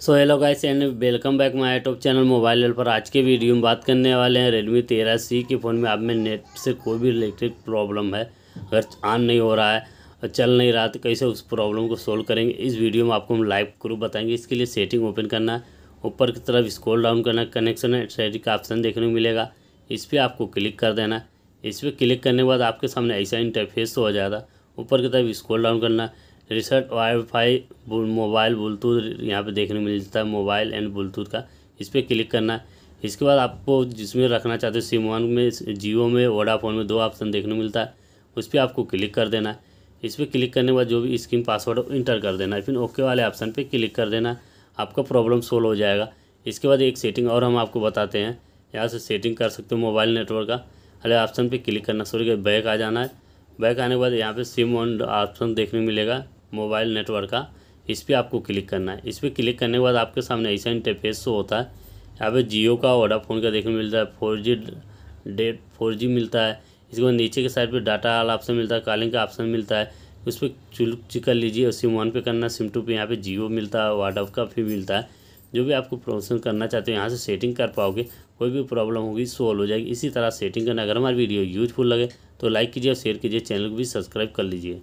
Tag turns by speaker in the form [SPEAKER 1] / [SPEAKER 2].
[SPEAKER 1] so hello guys and welcome back my YouTube channel mobile पर आज के video में बात करने वाले हैं रेडमी तेरह सी के फ़ोन में आप में नेट से कोई भी रिलेटेड प्रॉब्लम है अगर ऑन नहीं हो रहा है और चल नहीं रहा तो कैसे उस प्रॉब्लम को सोल्व करेंगे इस वीडियो में आपको हम लाइव ग्रुप बताएंगे इसके लिए सेटिंग ओपन करना है ऊपर की तरफ स्क्रोल डाउन करना कनेक्शन है का ऑप्शन देखने को मिलेगा इस पर आपको क्लिक कर देना इस पर क्लिक करने के बाद आपके सामने ऐसा इंटरफेस हो जाएगा ऊपर की तरफ स्कोल डाउन करना रिसर्ट वाईफाई मोबाइल ब्लूटूथ यहाँ पे देखने मिल मिलता है मोबाइल एंड ब्लूटूथ का इस पर क्लिक करना है इसके बाद आपको जिसमें रखना चाहते हो सिम वन में जियो में वोडाफोन में दो ऑप्शन देखने मिलता है उस पर आपको क्लिक कर देना है इस पर क्लिक करने के बाद जो भी स्क्रीन पासवर्ड इंटर कर देना है फिर ओके वाले ऑप्शन पर क्लिक कर देना आपका प्रॉब्लम सोल्व हो जाएगा इसके बाद एक सेटिंग और हम आपको बताते हैं यहाँ से सेटिंग कर सकते हो मोबाइल नेटवर्क का अरे ऑप्शन पे क्लिक करना सॉरी बैक आ जाना है बैक आने के बाद यहाँ पे सिम ऑन ऑप्शन देखने मिलेगा मोबाइल नेटवर्क का इस पर आपको क्लिक करना है इस पर क्लिक करने के बाद आपके सामने ऐसा इंटरफेस शो होता है यहाँ पे जियो का वोडाफोन का देखने मिलता है फोर जी डेट फोर जी मिलता है इसके बाद नीचे के साइड पे डाटा वाला ऑप्शन मिलता है कॉलिंग का ऑप्शन मिलता है उस पर चुल कर लीजिए और सिम वन पे करना सिम टू पे यहाँ पे जियो मिलता है वाडाफ का भी मिलता है जो भी आपको प्रमोशन करना चाहते हो यहाँ से सेटिंग कर पाओगे कोई भी प्रॉब्लम होगी सोल्व हो जाएगी इसी तरह सेटिंग करना अगर हमारी वीडियो यूजफुल लगे तो लाइक कीजिए और शेयर कीजिए चैनल को भी सब्सक्राइब कर लीजिए